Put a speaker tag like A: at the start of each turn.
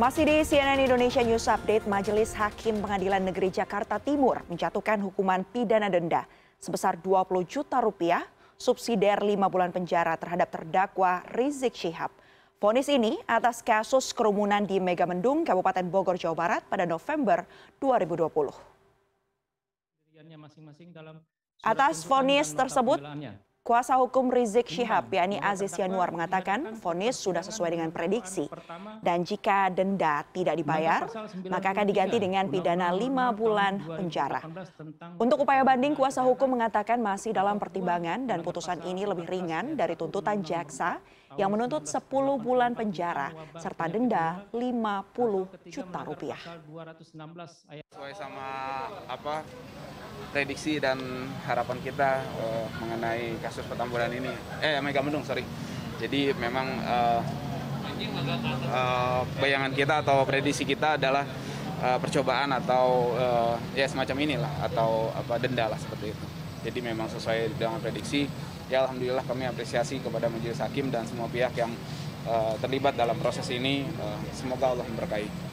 A: Masih di CNN Indonesia News Update, Majelis Hakim Pengadilan Negeri Jakarta Timur menjatuhkan hukuman pidana denda sebesar 20 juta rupiah, subsidiar 5 bulan penjara terhadap terdakwa Rizik Syihab. Vonis ini atas kasus kerumunan di Megamendung, Kabupaten Bogor, Jawa Barat pada November 2020. Atas vonis tersebut, Kuasa hukum Rizik Syihab, yakni Aziz Yanuar mengatakan vonis sudah sesuai dengan prediksi dan jika denda tidak dibayar, maka akan diganti dengan pidana 5 bulan penjara. Untuk upaya banding, kuasa hukum mengatakan masih dalam pertimbangan dan putusan ini lebih ringan dari tuntutan jaksa yang menuntut 10 bulan penjara serta denda 50 juta rupiah.
B: Sesuai sama apa prediksi dan harapan kita uh, mengenai kasus petamburan ini eh Megamendung sorry jadi memang uh, uh, bayangan kita atau prediksi kita adalah uh, percobaan atau uh, ya semacam inilah atau apa denda lah seperti itu jadi memang sesuai dengan prediksi ya alhamdulillah kami apresiasi kepada majelis hakim dan semua pihak yang uh, terlibat dalam proses ini uh, semoga Allah memberkahi.